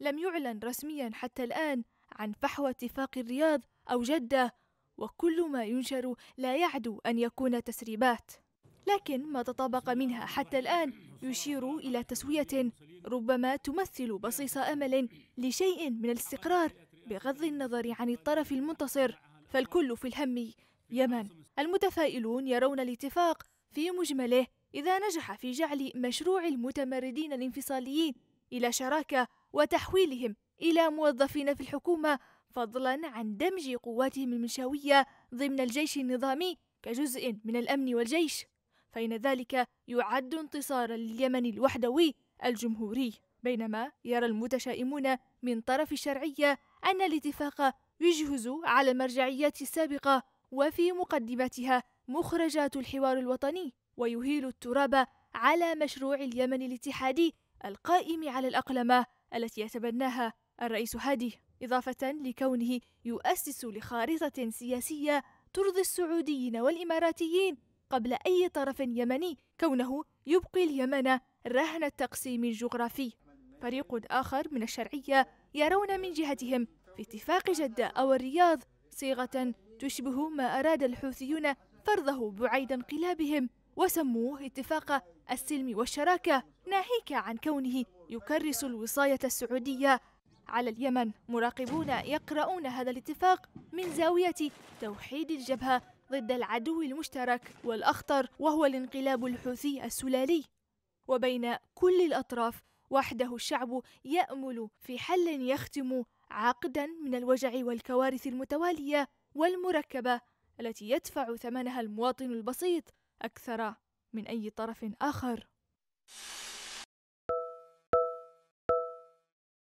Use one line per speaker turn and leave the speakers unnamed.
لم يعلن رسميا حتى الآن عن فحوى اتفاق الرياض أو جدة وكل ما ينشر لا يعدو أن يكون تسريبات لكن ما تطابق منها حتى الآن يشير إلى تسوية ربما تمثل بصيص أمل لشيء من الاستقرار بغض النظر عن الطرف المنتصر فالكل في الهم يمن المتفائلون يرون الاتفاق في مجمله إذا نجح في جعل مشروع المتمردين الانفصاليين إلى شراكة وتحويلهم إلى موظفين في الحكومة فضلا عن دمج قواتهم المنشاويه ضمن الجيش النظامي كجزء من الأمن والجيش فإن ذلك يعد انتصارا لليمن الوحدوي الجمهوري بينما يرى المتشائمون من طرف الشرعية أن الاتفاق يجهز على المرجعيات السابقة وفي مقدمتها مخرجات الحوار الوطني ويهيل التراب على مشروع اليمن الاتحادي القائم على الأقلمة التي يتبناها الرئيس هادي إضافة لكونه يؤسس لخارطة سياسية ترضي السعوديين والإماراتيين قبل أي طرف يمني كونه يبقي اليمن رهن التقسيم الجغرافي فريق آخر من الشرعية يرون من جهتهم في اتفاق جدة أو الرياض صيغة تشبه ما أراد الحوثيون فرضه بعيد انقلابهم وسموه اتفاق السلم والشراكة ناهيك عن كونه يكرس الوصاية السعودية على اليمن مراقبون يقرؤون هذا الاتفاق من زاوية توحيد الجبهة ضد العدو المشترك والأخطر وهو الانقلاب الحوثي السلالي وبين كل الأطراف وحده الشعب يأمل في حل يختم عقدا من الوجع والكوارث المتوالية والمركبة التي يدفع ثمنها المواطن البسيط أكثر من أي طرف آخر